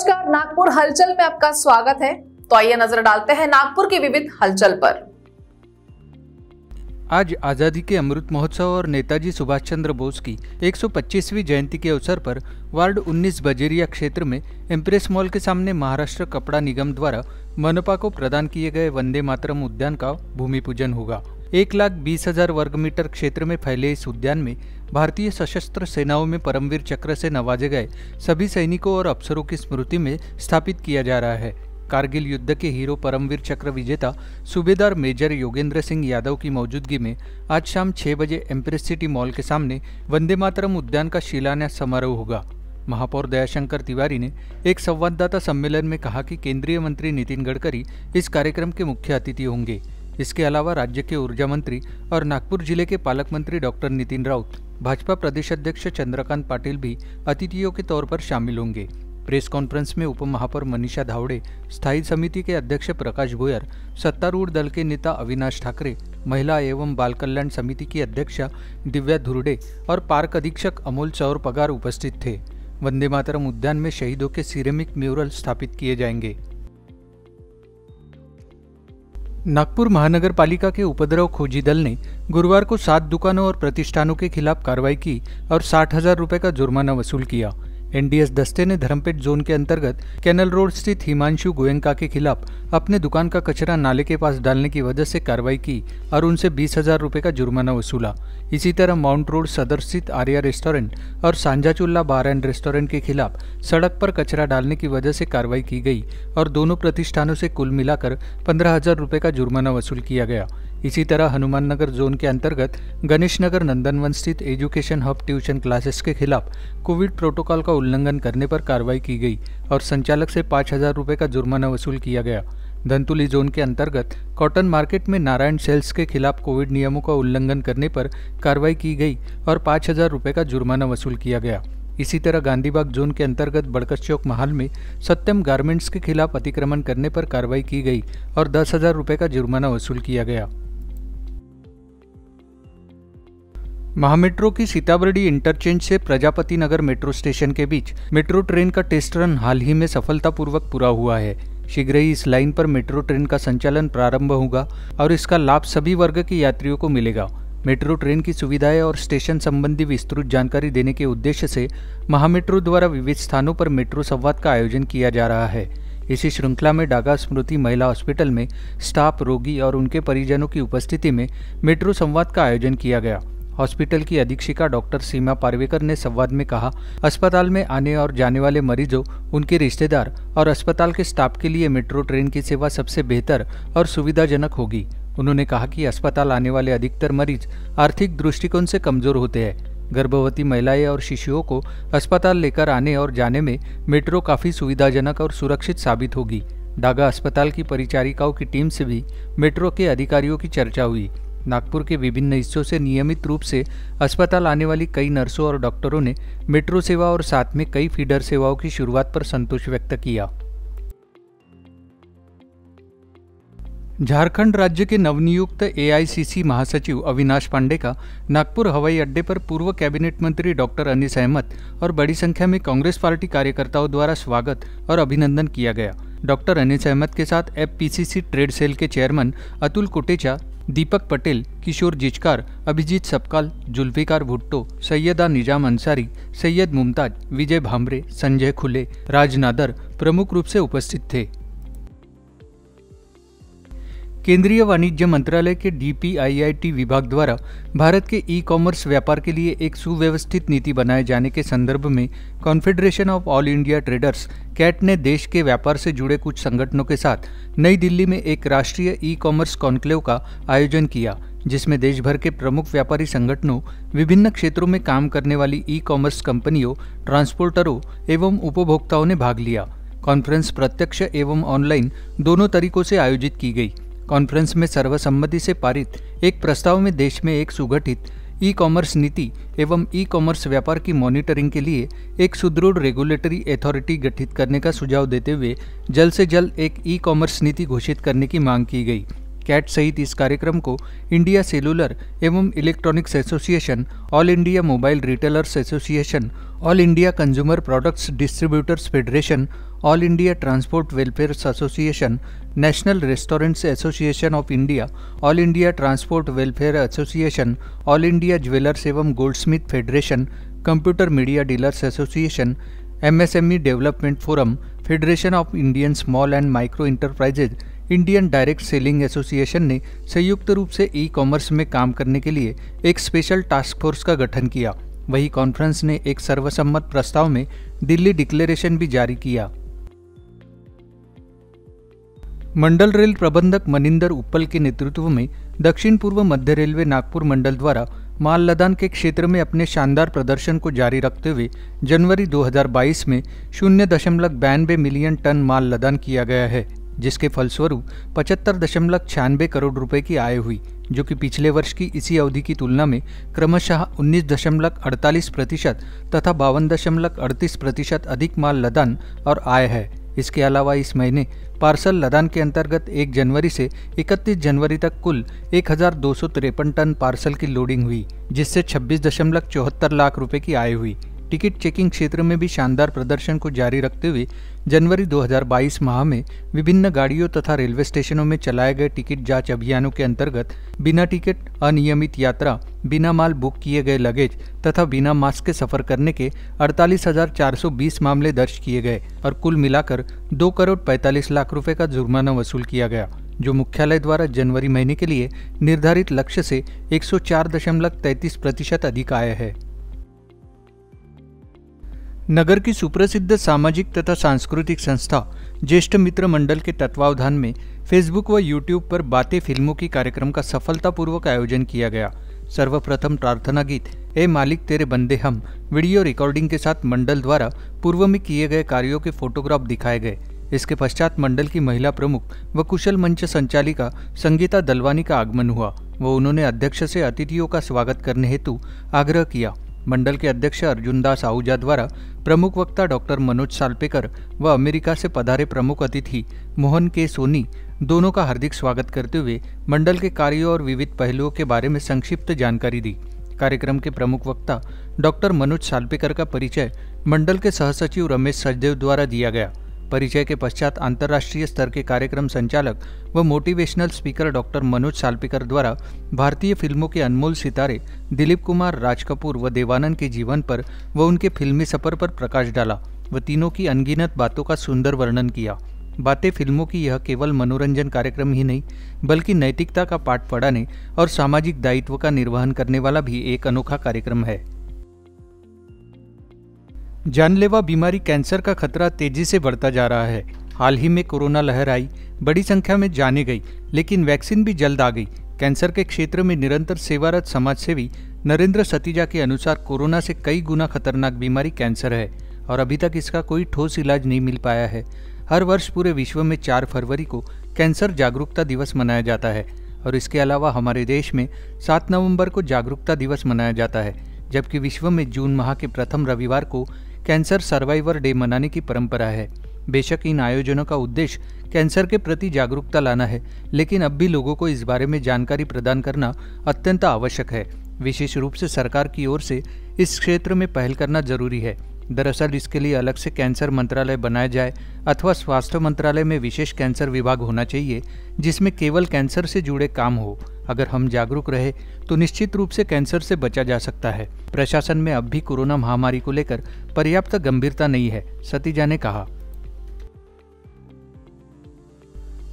नमस्कार नागपुर हलचल में आपका स्वागत है तो आइए नजर डालते हैं नागपुर की विविध हलचल पर आज आज़ादी के अमृत महोत्सव और नेताजी सुभाष चंद्र बोस की 125वीं जयंती के अवसर पर वार्ड 19 बजेरिया क्षेत्र में एम्प्रेस मॉल के सामने महाराष्ट्र कपड़ा निगम द्वारा मनपा को प्रदान किए गए वंदे मातरम उद्यान का भूमि पूजन होगा एक लाख बीस हजार वर्ग मीटर क्षेत्र में फैले इस उद्यान में भारतीय सशस्त्र सेनाओं में परमवीर चक्र से नवाजे गए सभी सैनिकों और अफसरों की स्मृति में स्थापित किया जा रहा है कारगिल युद्ध के हीरो परमवीर चक्र विजेता सूबेदार मेजर योगेंद्र सिंह यादव की मौजूदगी में आज शाम छह बजे एम्प्रेस सिटी मॉल के सामने वंदे मातरम उद्यान का शिलान्यास समारोह होगा महापौर दयाशंकर तिवारी ने एक संवाददाता सम्मेलन में कहा कि केंद्रीय मंत्री नितिन गडकरी इस कार्यक्रम के मुख्य अतिथि होंगे इसके अलावा राज्य के ऊर्जा मंत्री और नागपुर जिले के पालक मंत्री डॉक्टर नितिन राउत भाजपा प्रदेश अध्यक्ष चंद्रकांत पाटिल भी अतिथियों के तौर पर शामिल होंगे प्रेस कॉन्फ्रेंस में उप महापौर मनीषा धावड़े स्थायी समिति के अध्यक्ष प्रकाश गोयर सत्तारूढ़ दल के नेता अविनाश ठाकरे महिला एवं बाल कल्याण समिति की अध्यक्षा दिव्या धुरडे और पार्क अधीक्षक अमोल चौर पगार उपस्थित थे वंदे मातरम उद्यान में शहीदों के सिरेमिक म्यूरल स्थापित किए जाएंगे नागपुर महानगर पालिका के उपद्रव खोजी दल ने गुरुवार को सात दुकानों और प्रतिष्ठानों के खिलाफ कार्रवाई की और साठ हजार रुपये का जुर्माना वसूल किया एनडीएस दस्ते ने धर्मपेट जोन के अंतर्गत कैनल रोड स्थित हिमांशु गोयंका के खिलाफ अपने दुकान का कचरा नाले के पास डालने की वजह से कार्रवाई की और उनसे बीस हजार रूपए का जुर्माना वसूला इसी तरह माउंट रोड सदर स्थित आर्या रेस्टोरेंट और सांझा चुल्ला बार एंड रेस्टोरेंट के खिलाफ सड़क पर कचरा डालने की वजह से कार्रवाई की गई और दोनों प्रतिष्ठानों से कुल मिलाकर पंद्रह हजार रूपए का जुर्माना वसूल किया गया इसी तरह हनुमान नगर जोन के अंतर्गत गणेश नगर नंदनवन स्थित एजुकेशन हब ट्यूशन क्लासेस के खिलाफ कोविड प्रोटोकॉल का उल्लंघन करने पर कार्रवाई की गई और संचालक से पाँच हजार रुपये का जुर्माना वसूल किया गया धंतुली जोन के अंतर्गत कॉटन मार्केट में नारायण सेल्स के खिलाफ कोविड नियमों का उल्लंघन करने पर कार्रवाई की गई और पाँच हजार रुपये का जुर्माना वसूल किया गया इसी तरह गांधीबाग जोन के अंतर्गत बड़कस चौक महल में सत्यम गारमेंट्स के खिलाफ अतिक्रमण करने पर कार्रवाई की गई और दस हजार रुपये का जुर्माना वसूल किया गया महामेट्रो की सीताबर्डी इंटरचेंज से प्रजापति नगर मेट्रो स्टेशन के बीच मेट्रो ट्रेन का टेस्ट रन हाल ही में सफलतापूर्वक पूरा हुआ है शीघ्र ही इस लाइन पर मेट्रो ट्रेन का संचालन प्रारंभ होगा और इसका लाभ सभी वर्ग के यात्रियों को मिलेगा मेट्रो ट्रेन की सुविधाएं और स्टेशन संबंधी विस्तृत जानकारी देने के उद्देश्य से महामेट्रो द्वारा विविध स्थानों पर मेट्रो संवाद का आयोजन किया जा रहा है इसी श्रृंखला में डागा स्मृति महिला हॉस्पिटल में स्टाफ रोगी और उनके परिजनों की उपस्थिति में मेट्रो संवाद का आयोजन किया गया हॉस्पिटल की अधीक्षिका डॉक्टर सीमा पारवेकर ने संवाद में कहा अस्पताल में आने और जाने वाले मरीजों उनके रिश्तेदार और अस्पताल के स्टाफ के लिए मेट्रो ट्रेन की सेवा सबसे बेहतर और सुविधाजनक होगी उन्होंने कहा कि अस्पताल आने वाले अधिकतर मरीज आर्थिक दृष्टिकोण से कमजोर होते हैं गर्भवती महिलाएं और शिशुओं को अस्पताल लेकर आने और जाने में मेट्रो काफ़ी सुविधाजनक और सुरक्षित साबित होगी डागा अस्पताल की परिचारिकाओं की टीम से भी मेट्रो के अधिकारियों की चर्चा हुई नागपुर के विभिन्न हिस्सों से नियमित रूप से अस्पताल आने वाली कई नर्सों और डॉक्टरों ने मेट्रो सेवा और साथ में कई फीडर सेवाओं की शुरुआत पर संतोष व्यक्त किया झारखंड राज्य के नवनियुक्त एआईसीसी महासचिव अविनाश पांडे का नागपुर हवाई अड्डे पर पूर्व कैबिनेट मंत्री डॉक्टर अनिस अहमद और बड़ी संख्या में कांग्रेस पार्टी कार्यकर्ताओं द्वारा स्वागत और अभिनंदन किया गया डॉक्टर अनिस अहमद के साथ एफ ट्रेड सेल के चेयरमैन अतुल कुटेचा दीपक पटेल किशोर जिचकार अभिजीत सपकाल जुल्फिकार भुट्टो सैयदा निजाम अंसारी सैयद मुमताज विजय भामरे संजय खुले राजनादर प्रमुख रूप से उपस्थित थे केंद्रीय वाणिज्य मंत्रालय के डीपीआईआईटी विभाग द्वारा भारत के ई कॉमर्स व्यापार के लिए एक सुव्यवस्थित नीति बनाए जाने के संदर्भ में confederation of all India traders CAT ने देश के व्यापार से जुड़े कुछ संगठनों के साथ नई दिल्ली में एक राष्ट्रीय ई कॉमर्स कॉन्क्लेव का आयोजन किया जिसमें देश भर के प्रमुख व्यापारी संगठनों विभिन्न क्षेत्रों में काम करने वाली ई कॉमर्स कंपनियों ट्रांसपोर्टरों एवं उपभोक्ताओं ने भाग लिया कॉन्फ्रेंस प्रत्यक्ष एवं ऑनलाइन दोनों तरीकों से आयोजित की गई कॉन्फ्रेंस में सर्वसम्मति से पारित एक प्रस्ताव में देश में एक सुगठित ई कॉमर्स नीति एवं ई कॉमर्स व्यापार की मॉनिटरिंग के लिए एक सुदृढ़ रेगुलेटरी अथॉरिटी गठित करने का सुझाव देते हुए जल्द से जल्द एक ई कॉमर्स नीति घोषित करने की मांग की गई कैट सहित इस कार्यक्रम को इंडिया सेलुलर एवं electronics association all India mobile retailers association all India consumer products distributors federation all India transport welfare association national restaurants association of India all India transport welfare association all India jewellers एवं goldsmith federation computer media dealers association MSME development forum federation of Indian small and micro enterprises Indian direct selling association ने संयुक्त रूप से e commerce में काम करने के लिए एक स्पेशल टास्क फोर्स का गठन किया वही कॉन्फ्रेंस ने एक सर्वसम्मत प्रस्ताव में दिल्ली डिक्लेरेशन भी जारी किया मंडल रेल प्रबंधक मनिंदर उपल के नेतृत्व में दक्षिण पूर्व मध्य रेलवे नागपुर मंडल द्वारा माल लदान के क्षेत्र में अपने शानदार प्रदर्शन को जारी रखते हुए जनवरी 2022 में शून्य दशमलव बयानबे मिलियन टन माल लदान किया गया है जिसके फलस्वरूप पचहत्तर दशमलव छियानबे करोड़ रुपए की आय हुई जो कि पिछले वर्ष की इसी अवधि की तुलना में क्रमशः उन्नीस दशमलव अड़तालीस प्रतिशत तथा बावन दशमलव अड़तीस प्रतिशत अधिक माल लदान और आय है इसके अलावा इस महीने पार्सल लदान के अंतर्गत 1 जनवरी से 31 जनवरी तक कुल एक टन पार्सल की लोडिंग हुई जिससे छब्बीस लाख रुपए की आय हुई टिकट चेकिंग क्षेत्र में भी शानदार प्रदर्शन को जारी रखते हुए जनवरी 2022 माह में विभिन्न गाड़ियों तथा रेलवे स्टेशनों में चलाए गए टिकट जांच अभियानों के अंतर्गत बिना टिकट अनियमित यात्रा बिना माल बुक किए गए लगेज तथा बिना मास्क के सफर करने के 48,420 मामले दर्ज किए गए और कुल मिलाकर दो करोड़ पैंतालीस लाख रुपए का जुर्माना वसूल किया गया जो मुख्यालय द्वारा जनवरी महीने के लिए निर्धारित लक्ष्य से एक प्रतिशत अधिक आया है नगर की सुप्रसिद्ध सामाजिक तथा सांस्कृतिक संस्था ज्येष्ठ मित्र मंडल के तत्वावधान में फेसबुक व यूट्यूब पर बातें फिल्मों की कार्यक्रम का सफलतापूर्वक आयोजन किया गया सर्वप्रथम प्रार्थना गीत ए मालिक तेरे बंदे हम वीडियो रिकॉर्डिंग के साथ मंडल द्वारा पूर्व में किए गए कार्यों के फोटोग्राफ दिखाए गए इसके पश्चात मंडल की महिला प्रमुख व कुशल मंच संचालिका संगीता दलवानी का आगमन हुआ व उन्होंने अध्यक्ष से अतिथियों का स्वागत करने हेतु आग्रह किया मंडल के अध्यक्ष अर्जुन दास आहूजा द्वारा प्रमुख वक्ता डॉक्टर मनोज साल्पेकर व अमेरिका से पधारे प्रमुख अतिथि मोहन के सोनी दोनों का हार्दिक स्वागत करते हुए मंडल के कार्यों और विविध पहलुओं के बारे में संक्षिप्त जानकारी दी कार्यक्रम के प्रमुख वक्ता डॉक्टर मनोज साल्पेकर का परिचय मंडल के सहसचिव रमेश सचदेव द्वारा दिया गया परिचय के पश्चात अंतर्राष्ट्रीय स्तर के कार्यक्रम संचालक व motivational speaker doctor Manoj Salpikar द्वारा भारतीय फिल्मों के अनमोल सितारे दिलीप कुमार राज कपूर व देवानंद के जीवन पर व उनके फिल्मी सफर पर प्रकाश डाला व तीनों की अनगिनत बातों का सुंदर वर्णन किया बातें फिल्मों की यह केवल मनोरंजन कार्यक्रम ही नहीं बल्कि नैतिकता का पाठ पढ़ाने और सामाजिक दायित्व का निर्वहन करने वाला भी एक अनोखा कार्यक्रम है जानलेवा बीमारी कैंसर का खतरा तेजी से बढ़ता जा रहा है हाल ही में कोरोना लहर आई बड़ी संख्या में जाने गई लेकिन वैक्सीन भी जल्द आ गई कैंसर के क्षेत्र में निरंतर सेवारत समाजसेवी नरेंद्र सतीजा के अनुसार कोरोना से कई गुना खतरनाक बीमारी कैंसर है और अभी तक इसका कोई ठोस इलाज नहीं मिल पाया है हर वर्ष पूरे विश्व में चार फरवरी को कैंसर जागरूकता दिवस मनाया जाता है और इसके अलावा हमारे देश में सात नवंबर को जागरूकता दिवस मनाया जाता है जबकि विश्व में जून माह के प्रथम रविवार को कैंसर सर्वाइवर डे मनाने की परंपरा है बेशक इन आयोजनों का उद्देश्य कैंसर के प्रति जागरूकता लाना है लेकिन अब भी लोगों को इस बारे में जानकारी प्रदान करना अत्यंत आवश्यक है विशेष रूप से सरकार की ओर से इस क्षेत्र में पहल करना जरूरी है दरअसल इसके लिए अलग से कैंसर मंत्रालय बनाया जाए अथवा स्वास्थ्य मंत्रालय में विशेष कैंसर विभाग होना चाहिए जिसमें केवल कैंसर से जुड़े काम हो अगर हम जागरूक रहे तो निश्चित रूप से कैंसर से बचा जा सकता है प्रशासन में अब भी कोरोना महामारी को लेकर पर्याप्त गंभीरता नहीं है सतीजा ने कहा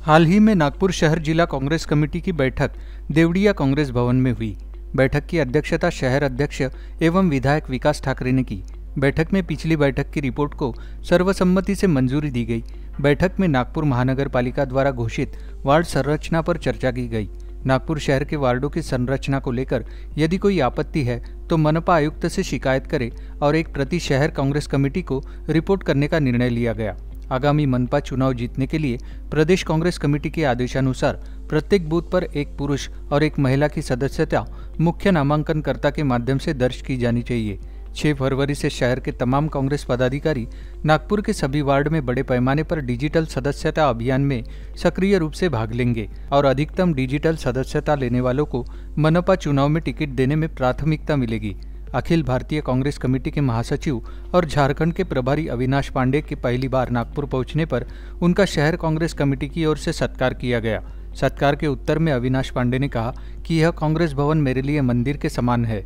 हाल ही में नागपुर शहर जिला कांग्रेस कमेटी की बैठक देवड़िया कांग्रेस भवन में हुई बैठक की अध्यक्षता शहर अध्यक्ष एवं विधायक विकास ठाकरे ने की बैठक में पिछली बैठक की रिपोर्ट को सर्वसम्मति से मंजूरी दी गई बैठक में नागपुर महानगर पालिका द्वारा घोषित वार्ड संरचना पर चर्चा की गई नागपुर शहर के वार्डों की संरचना को लेकर यदि कोई आपत्ति है तो मनपा आयुक्त से शिकायत करे और एक प्रति शहर कांग्रेस कमेटी को रिपोर्ट करने का निर्णय लिया गया आगामी मनपा चुनाव जीतने के लिए प्रदेश कांग्रेस कमेटी के आदेशानुसार प्रत्येक बूथ पर एक पुरुष और एक महिला की सदस्यता मुख्य नामांकन कर्ता के माध्यम से दर्ज की जानी चाहिए 6 फरवरी से शहर के तमाम कांग्रेस पदाधिकारी नागपुर के सभी वार्ड में बड़े पैमाने पर डिजिटल सदस्यता अभियान में सक्रिय रूप से भाग लेंगे और अधिकतम डिजिटल सदस्यता लेने वालों को मनपा चुनाव में टिकट देने में प्राथमिकता मिलेगी अखिल भारतीय कांग्रेस कमेटी के महासचिव और झारखंड के प्रभारी अविनाश पांडे के पहली बार नागपुर पहुंचने पर उनका शहर कांग्रेस कमेटी की ओर से सत्कार किया गया सत्कार के उत्तर में अविनाश पांडे ने कहा कि यह कांग्रेस भवन मेरे लिए मंदिर के समान है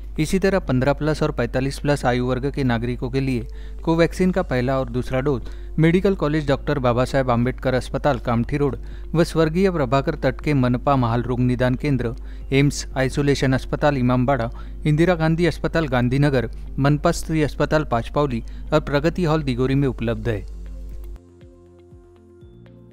इसी तरह 15 प्लस और 45 प्लस आयु वर्ग के नागरिकों के लिए कोवैक्सीन का पहला और दूसरा dose medical college doctor Baba Saheb Ambedkar अस्पताल कामठी रोड व स्वर्गीय प्रभाकर तट के मनपा महाल रोग निदान केंद्र एम्स आइसोलेशन अस्पताल इमामबाड़ा इंदिरा गांधी अस्पताल गांधीनगर मनपा स्त्री अस्पताल पाचपावली और प्रगति हॉल दिगोरी में उपलब्ध है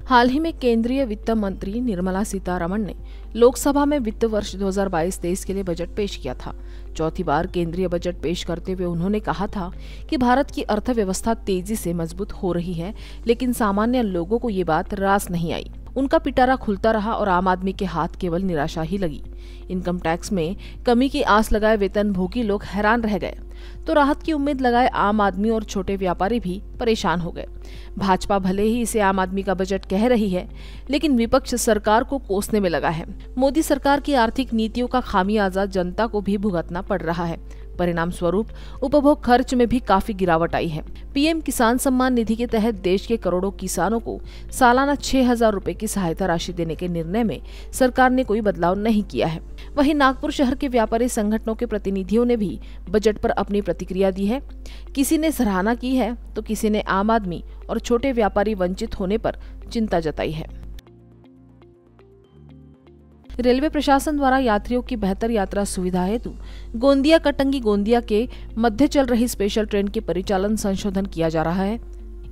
हाल ही में केंद्रीय वित्त मंत्री निर्मला सीतारमण ने लोकसभा में वित्त वर्ष 2022-23 के लिए बजट पेश किया था चौथी बार केंद्रीय बजट पेश करते हुए उन्होंने कहा था कि भारत की अर्थव्यवस्था तेजी से मजबूत हो रही है लेकिन सामान्य लोगों को ये बात रास नहीं आई उनका पिटारा खुलता रहा और आम आदमी के हाथ केवल निराशा ही लगी इनकम टैक्स में कमी की आस लगाए वेतन भोगी लोग हैरान रह गए तो राहत की उम्मीद लगाए आम आदमी और छोटे व्यापारी भी परेशान हो गए भाजपा भले ही इसे आम आदमी का बजट कह रही है लेकिन विपक्ष सरकार को कोसने में लगा है मोदी सरकार की आर्थिक नीतियों का खामियाजा जनता को भी भुगतना पड़ रहा है परिणाम स्वरूप उपभोग खर्च में भी काफी गिरावट आई है पीएम किसान सम्मान निधि के तहत देश के करोड़ों किसानों को सालाना छह हजार रूपए की सहायता राशि देने के निर्णय में सरकार ने कोई बदलाव नहीं किया है वहीं नागपुर शहर के व्यापारी संगठनों के प्रतिनिधियों ने भी बजट पर अपनी प्रतिक्रिया दी है किसी ने सराहना की है तो किसी ने आम आदमी और छोटे व्यापारी वंचित होने पर चिंता जताई है रेलवे प्रशासन द्वारा यात्रियों की बेहतर यात्रा सुविधा हेतु गोंदिया कटंगी गोंदिया के मध्य चल रही स्पेशल ट्रेन के परिचालन संशोधन किया जा रहा है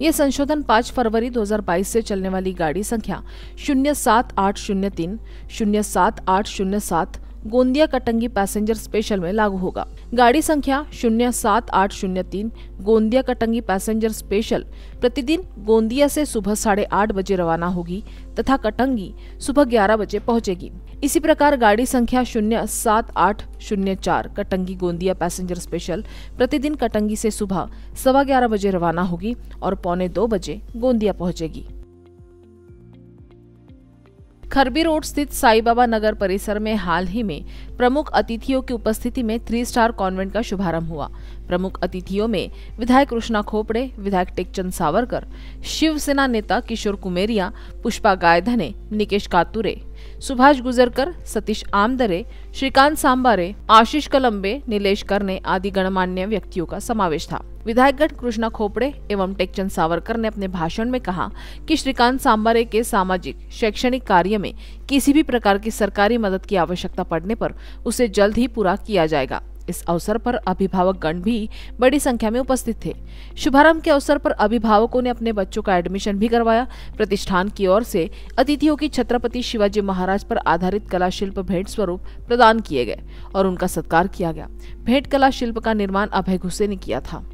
ये संशोधन 5 फरवरी 2022 से चलने वाली गाड़ी संख्या शून्य सात आठ शून्य तीन शून्य सात आठ शून्य सात गोंदिया कटंगी पैसेंजर स्पेशल में लागू होगा गाड़ी संख्या शून्य सात आठ शून्य तीन गोंदिया कटंगी पैसेंजर स्पेशल प्रतिदिन गोंदिया से सुबह साढ़े आठ बजे रवाना होगी तथा कटंगी सुबह ग्यारह बजे पहुंचेगी इसी प्रकार गाड़ी संख्या शून्य सात आठ शून्य चार कटंगी गोंदिया पैसेंजर स्पेशल प्रतिदिन कटंगी से सुबह सवा ग्यारह बजे रवाना होगी और पौने दो बजे गोंदिया पहुंचेगी खरबी रोड स्थित साई बाबा नगर परिसर में हाल ही में प्रमुख अतिथियों की उपस्थिति में थ्री स्टार कॉन्वेंट का शुभारंभ हुआ प्रमुख अतिथियों में विधायक कृष्णा खोपड़े विधायक टेकचंद सावरकर शिवसेना नेता किशोर कुमेरिया पुष्पा गायधने निकेश कातुरे सुभाष गुजरकर सतीश आमदरे श्रीकांत सांबारे आशीष कलम्बे नीलेश करने आदि गणमान्य व्यक्तियों का समावेश था विधायकगण कृष्णा खोपड़े एवं टेकचंद सावरकर ने अपने भाषण में कहा कि श्रीकांत सांबारे के सामाजिक शैक्षणिक कार्य में किसी भी प्रकार की सरकारी मदद की आवश्यकता पड़ने पर उसे जल्द ही पूरा किया जाएगा इस अवसर पर अभिभावक गण भी बड़ी संख्या में उपस्थित थे शुभारंभ के अवसर पर अभिभावकों ने अपने बच्चों का एडमिशन भी करवाया प्रतिष्ठान की ओर से अतिथियों की छत्रपति शिवाजी महाराज पर आधारित कला शिल्प भेंट स्वरूप प्रदान किए गए और उनका सत्कार किया गया भेंट कला शिल्प का निर्माण अभय घुसे ने किया था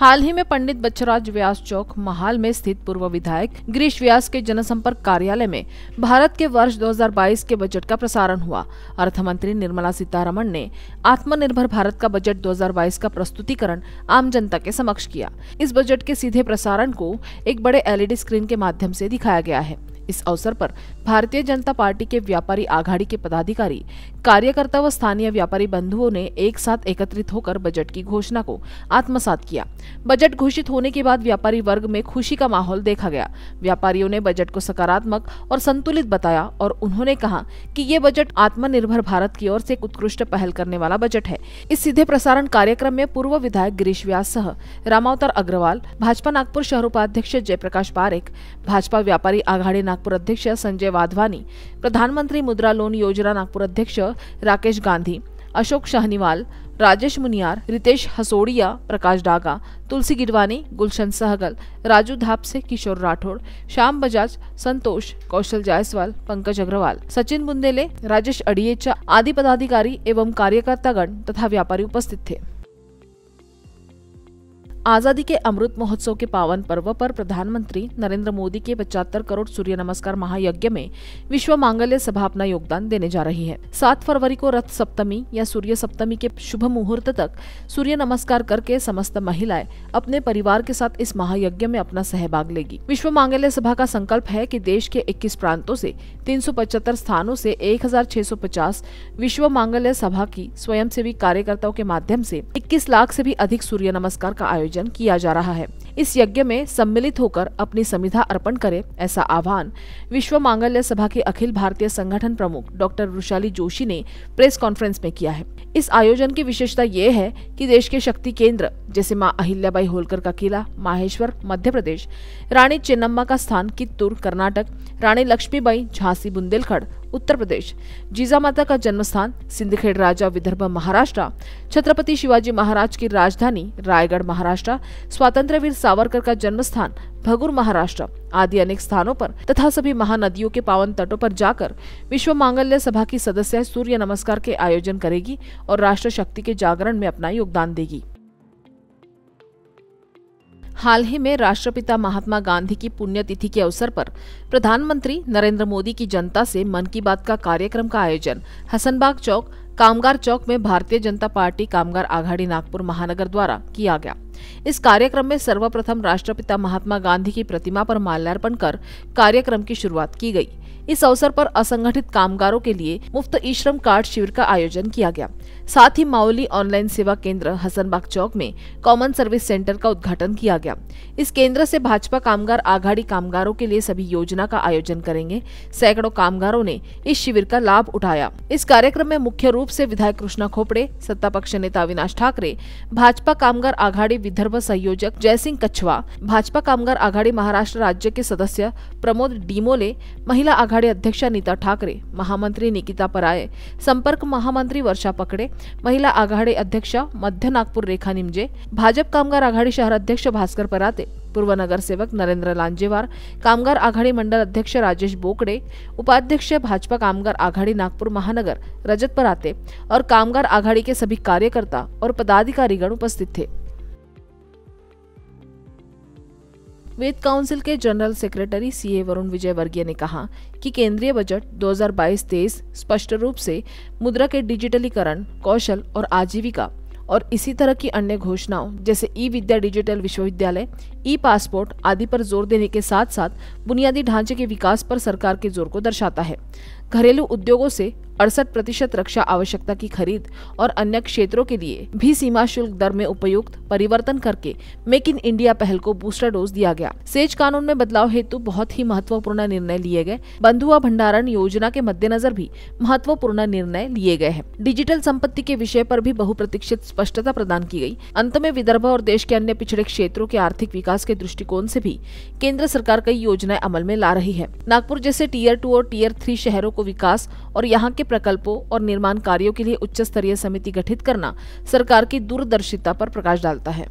हाल ही में पंडित बच्चराज व्यास चौक महाल में स्थित पूर्व विधायक गिरीश व्यास के जनसंपर्क कार्यालय में भारत के वर्ष 2022 के बजट का प्रसारण हुआ अर्थ मंत्री निर्मला सीतारमण ने आत्मनिर्भर भारत का बजट 2022 का प्रस्तुतिकरण आम जनता के समक्ष किया इस बजट के सीधे प्रसारण को एक बड़े एलईडी स्क्रीन के माध्यम से दिखाया गया है इस अवसर पर भारतीय जनता पार्टी के व्यापारी आघाड़ी के पदाधिकारी कार्यकर्ता व स्थानीय व्यापारी बंधुओं ने एक साथ एकत्रित होकर बजट की घोषणा को आत्मसात किया बजट घोषित होने के बाद व्यापारी वर्ग में खुशी का माहौल देखा गया व्यापारियों ने बजट को सकारात्मक और संतुलित बताया और उन्होंने कहा कि ये बजट आत्मनिर्भर भारत की ओर से उत्कृष्ट पहल करने वाला बजट है इस सीधे प्रसारण कार्यक्रम में पूर्व विधायक गिरीश व्यास सह रामावतार अग्रवाल भाजपा नागपुर शहर उपाध्यक्ष जयप्रकाश पारेख भाजपा व्यापारी आघाड़ी नागपुर अध्यक्ष संजय वाधवानी प्रधानमंत्री मुद्रा लोन योजना नागपुर अध्यक्ष राकेश गांधी अशोक शाहनीवाल राजेश मुनियार रितेश हसोड़िया प्रकाश डागा तुलसी गिरवानी गुलशन सहगल राजू धापसे किशोर राठौड़ श्याम बजाज संतोष कौशल जायसवाल पंकज अग्रवाल सचिन बुंदेले राजेश अडियेचा आदि पदाधिकारी एवं कार्यकर्तागण तथा व्यापारी उपस्थित थे आज़ादी के अमृत महोत्सव के पावन पर्व पर प्रधानमंत्री नरेंद्र मोदी के 75 करोड़ सूर्य नमस्कार महायज्ञ में विश्व मांगल्य सभा अपना योगदान देने जा रही है सात फरवरी को रथ सप्तमी या सूर्य सप्तमी के शुभ मुहूर्त तक सूर्य नमस्कार करके समस्त महिलाएं अपने परिवार के साथ इस महायज्ञ में अपना सहभाग लेगी विश्व मांगल्य सभा का संकल्प है की देश के इक्कीस प्रांतों से तीन स्थानों से एक विश्व मांगल्य सभा की स्वयं कार्यकर्ताओं के माध्यम से इक्कीस लाख से भी अधिक सूर्य नमस्कार का आयोजन आयोजन किया जा रहा है इस यज्ञ में सम्मिलित होकर अपनी संविधा अर्पण करें ऐसा आह्वान विश्व मांगल्य सभा के अखिल भारतीय संगठन प्रमुख डॉक्टर रुशाली जोशी ने प्रेस कॉन्फ्रेंस में किया है इस आयोजन की विशेषता ये है कि देश के शक्ति केंद्र जैसे माँ अहिल्याबाई होलकर का किला माहेश्वर मध्य प्रदेश रानी चेन्नम्मा का स्थान कित्तूर कर्नाटक रानी लक्ष्मीबाई झांसी बुंदेलखंड उत्तर प्रदेश जीजा माता का जन्म स्थान सिंधखेड़ राजा विदर्भ महाराष्ट्र छत्रपति शिवाजी महाराज की राजधानी रायगढ़ महाराष्ट्र वीर सावरकर का जन्म स्थान भगुर महाराष्ट्र आदि अनेक स्थानों पर तथा सभी महानदियों के पावन तटों पर जाकर विश्व मांगल्य सभा की सदस्य सूर्य नमस्कार के आयोजन करेगी और राष्ट्र शक्ति के जागरण में अपना योगदान देगी हाल ही में राष्ट्रपिता महात्मा गांधी की पुण्यतिथि के अवसर पर प्रधानमंत्री नरेंद्र मोदी की जनता से मन की बात का कार्यक्रम का आयोजन हसनबाग चौक कामगार चौक में भारतीय जनता पार्टी कामगार आघाड़ी नागपुर महानगर द्वारा किया गया इस कार्यक्रम में सर्वप्रथम राष्ट्रपिता महात्मा गांधी की प्रतिमा पर माल्यार्पण कर कार्यक्रम की शुरुआत की गई इस अवसर पर असंगठित कामगारों के लिए मुफ्त ई श्रम कार्ड शिविर का आयोजन किया गया साथ ही माओली ऑनलाइन सेवा केंद्र हसनबाग चौक में कॉमन सर्विस सेंटर का उद्घाटन किया गया इस केंद्र से भाजपा कामगार आघाड़ी कामगारों के लिए सभी योजना का आयोजन करेंगे सैकड़ों कामगारों ने इस शिविर का लाभ उठाया इस कार्यक्रम में मुख्य रूप से विधायक कृष्णा खोपड़े सत्ता पक्ष नेता अविनाश ठाकरे भाजपा कामगार आघाड़ी विदर्भ संयोजक जयसिंह कछवा भाजपा कामगार आघाड़ी महाराष्ट्र राज्य के सदस्य प्रमोद डीमोले महिला आघाड़ी आघाडी अध्यक्ष नीता ठाकरे महामंत्री निकिता पराये संपर्क महामंत्री वर्षा पकडे महिला आघाडी अध्यक्ष मध्य नागपुर रेखा निमजे भाजप कामगार आघाडी शहर अध्यक्ष भास्कर पराते पूर्व नगर सेवक नरेंद्र लांजेवार कामगार आघाडी मंडल अध्यक्ष राजेश बोकडे उपाध्यक्ष भाजपा कामगार आघाड़ी नागपुर महानगर रजत पराते और कामगार आघाड़ी के सभी कार्यकर्ता और पदाधिकारीगण उपस्थित थे वेद काउंसिल के general secretary CA Varun Vijayvargiya ने कहा कि केंद्रीय बजट 2022-23 स्पष्ट रूप से मुद्रा के डिजिटलीकरण कौशल और आजीविका और इसी तरह की अन्य घोषणाओं जैसे ई विद्या डिजिटल विश्वविद्यालय ई पासपोर्ट आदि पर जोर देने के साथ साथ बुनियादी ढांचे के विकास पर सरकार के जोर को दर्शाता है घरेलू उद्योगों से अड़सठ प्रतिशत रक्षा आवश्यकता की खरीद और अन्य क्षेत्रों के लिए भी सीमा शुल्क दर में उपयुक्त परिवर्तन करके मेक इन इंडिया पहल को बूस्टर डोज दिया गया सेज कानून में बदलाव हेतु बहुत ही महत्वपूर्ण निर्णय लिए गए बंधुआ भंडारण योजना के मद्देनजर भी महत्वपूर्ण निर्णय लिए गए हैं डिजिटल संपत्ति के विषय पर भी बहुप्रतीक्षित स्पष्टता प्रदान की गई अंत में विदर्भ और देश के अन्य पिछड़े क्षेत्रों के आर्थिक विकास के दृष्टिकोण से भी केंद्र सरकार कई योजनाएं अमल में ला रही है नागपुर जैसे टीयर टू और टीयर थ्री शहरों को विकास और यहाँ के प्रकल्पों और निर्माण कार्यों के लिए उच्च स्तरीय समिति गठित करना सरकार की दूरदर्शिता पर प्रकाश डालता है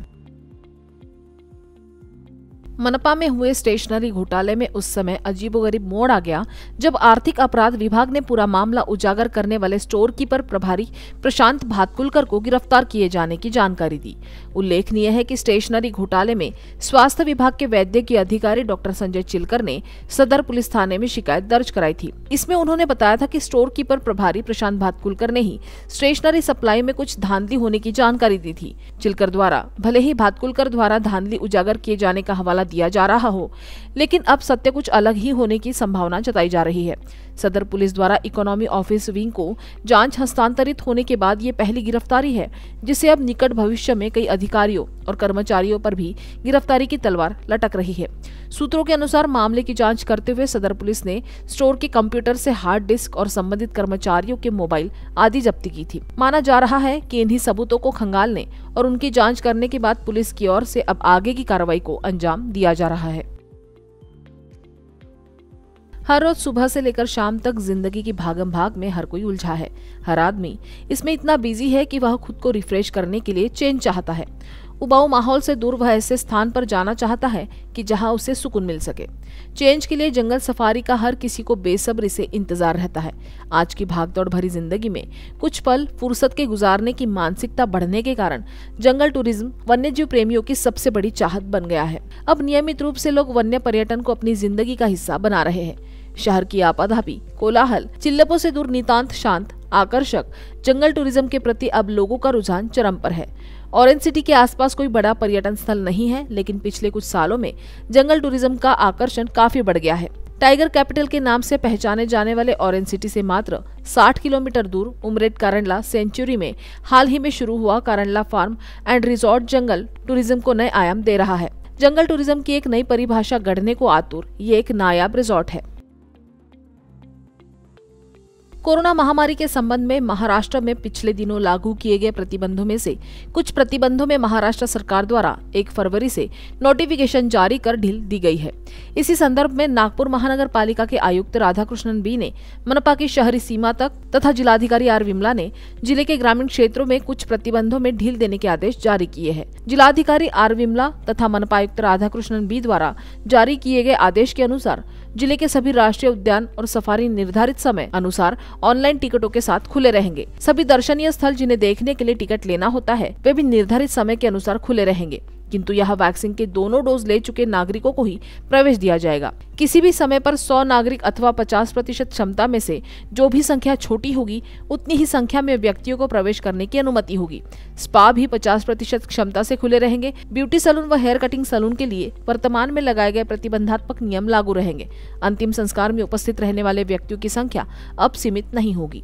मनपा में हुए स्टेशनरी घोटाले में उस समय अजीबोगरीब मोड़ आ गया जब आर्थिक अपराध विभाग ने पूरा मामला उजागर करने वाले स्टोर कीपर प्रभारी प्रशांत भातकुलकर को गिरफ्तार किए जाने की जानकारी दी उल्लेखनीय है कि स्टेशनरी घोटाले में स्वास्थ्य विभाग के वैद्य के अधिकारी डॉक्टर संजय चिलकर ने सदर पुलिस थाने में शिकायत दर्ज कराई थी इसमें उन्होंने बताया था की स्टोर कीपर प्रभारी प्रशांत भातकुलकर ने ही स्टेशनरी सप्लाई में कुछ धांधली होने की जानकारी दी थी चिलकर द्वारा भले ही भातकुलकर द्वारा धांधली उजागर किए जाने का हवाला दिया जा रहा हो लेकिन अब सत्य कुछ अलग ही होने की संभावना जताई जा रही है सदर पुलिस द्वारा इकोनॉमी ऑफिस विंग को जांच हस्तांतरित होने के बाद ये पहली गिरफ्तारी है जिसे अब निकट भविष्य में कई अधिकारियों और कर्मचारियों पर भी गिरफ्तारी की तलवार लटक रही है सूत्रों के अनुसार मामले की जांच करते हुए सदर पुलिस ने स्टोर के कंप्यूटर से हार्ड डिस्क और संबंधित कर्मचारियों के मोबाइल आदि जब्ती की थी माना जा रहा है कि इन्हीं सबूतों को खंगालने और उनकी जांच करने के बाद पुलिस की ओर से अब आगे की कार्रवाई को अंजाम दिया जा रहा है हर रोज सुबह से लेकर शाम तक जिंदगी की भागम भाग में हर कोई उलझा है हर आदमी इसमें इतना बिजी है कि वह खुद को रिफ्रेश करने के लिए चेंज चाहता है उबाऊ माहौल से दूर वह ऐसे स्थान पर जाना चाहता है कि जहां उसे सुकून मिल सके चेंज के लिए जंगल सफारी का हर किसी को बेसब्री से इंतजार रहता है आज की भागदौड़ भरी जिंदगी में कुछ पल फुर्सत के गुजारने की मानसिकता बढ़ने के कारण जंगल टूरिज्म वन्य जीव प्रेमियों की सबसे बड़ी चाहत बन गया है अब नियमित रूप से लोग वन्य पर्यटन को अपनी जिंदगी का हिस्सा बना रहे हैं शहर की आपाधापी कोलाहल चिल्लपो से दूर नितांत शांत आकर्षक जंगल टूरिज्म के प्रति अब लोगों का रुझान चरम पर है ऑरेंज सिटी के आसपास कोई बड़ा पर्यटन स्थल नहीं है लेकिन पिछले कुछ सालों में जंगल टूरिज्म का आकर्षण काफी बढ़ गया है टाइगर कैपिटल के नाम से पहचाने जाने वाले ऑरेंज सिटी से मात्र 60 किलोमीटर दूर उमरेट कारंडला सेंचुरी में हाल ही में शुरू हुआ कारंडला फार्म एंड रिजॉर्ट जंगल टूरिज्म को नए आयाम दे रहा है जंगल टूरिज्म की एक नई परिभाषा गढ़ने को आतुर ये एक नायाब रिजॉर्ट है कोरोना महामारी के संबंध में महाराष्ट्र में पिछले दिनों लागू किए गए प्रतिबंधों में से कुछ प्रतिबंधों में महाराष्ट्र सरकार द्वारा एक फरवरी से नोटिफिकेशन जारी कर ढील दी गई है इसी संदर्भ में नागपुर महानगर पालिका के आयुक्त राधाकृष्णन बी ने मनपा की शहरी सीमा तक तथा जिलाधिकारी आर विमला ने जिले के ग्रामीण क्षेत्रों में कुछ प्रतिबंधों में ढील देने के आदेश जारी किए हैं जिलाधिकारी आर विमला तथा मनपा आयुक्त राधाकृष्णन बी द्वारा जारी किए गए आदेश के अनुसार जिले के सभी राष्ट्रीय उद्यान और सफारी निर्धारित समय अनुसार ऑनलाइन टिकटों के साथ खुले रहेंगे सभी दर्शनीय स्थल जिन्हें देखने के लिए टिकट लेना होता है वे भी निर्धारित समय के अनुसार खुले रहेंगे किंतु यह वैक्सीन के दोनों डोज ले चुके नागरिकों को ही प्रवेश दिया जाएगा किसी भी समय पर 100 नागरिक अथवा 50 प्रतिशत क्षमता में से जो भी संख्या छोटी होगी उतनी ही संख्या में व्यक्तियों को प्रवेश करने की अनुमति होगी स्पा भी 50 प्रतिशत क्षमता से खुले रहेंगे ब्यूटी सलून व हेयर कटिंग सलून के लिए वर्तमान में लगाए गए प्रतिबंधात्मक नियम लागू रहेंगे अंतिम संस्कार में उपस्थित रहने वाले व्यक्तियों की संख्या अब सीमित नहीं होगी